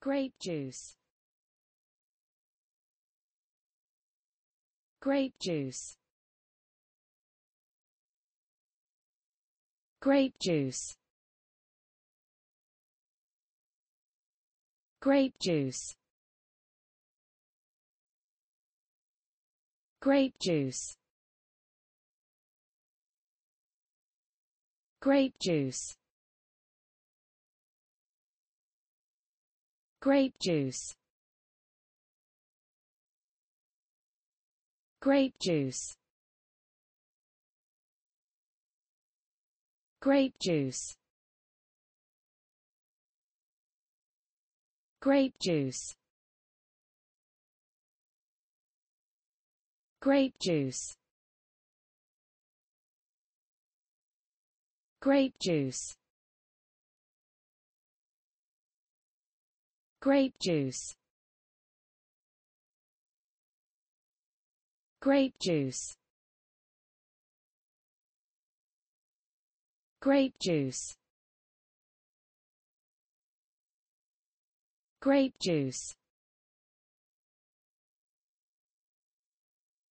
grape juice grape juice grape juice grape juice grape juice grape juice grape juice grape juice grape juice grape juice grape juice grape juice grape juice grape juice grape juice grape juice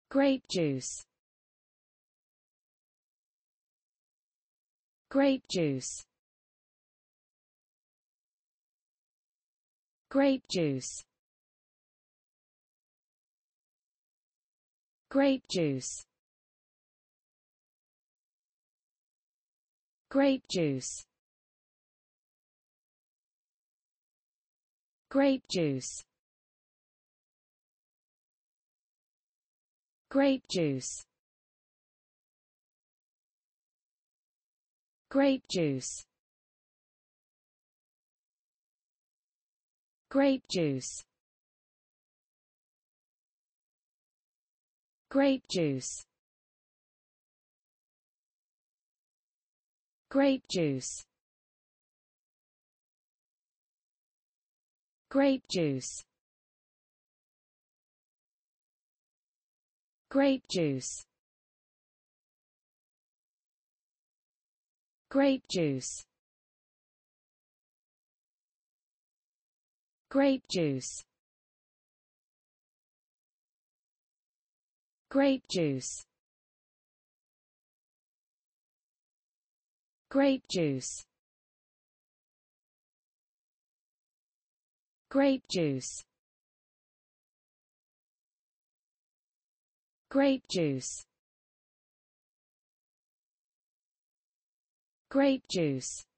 grape juice grape juice grape juice grape juice grape juice grape juice grape juice grape juice grape juice grape juice grape juice grape juice grape juice grape juice Grape juice Grape juice Grape juice Grape juice Grape juice Grape juice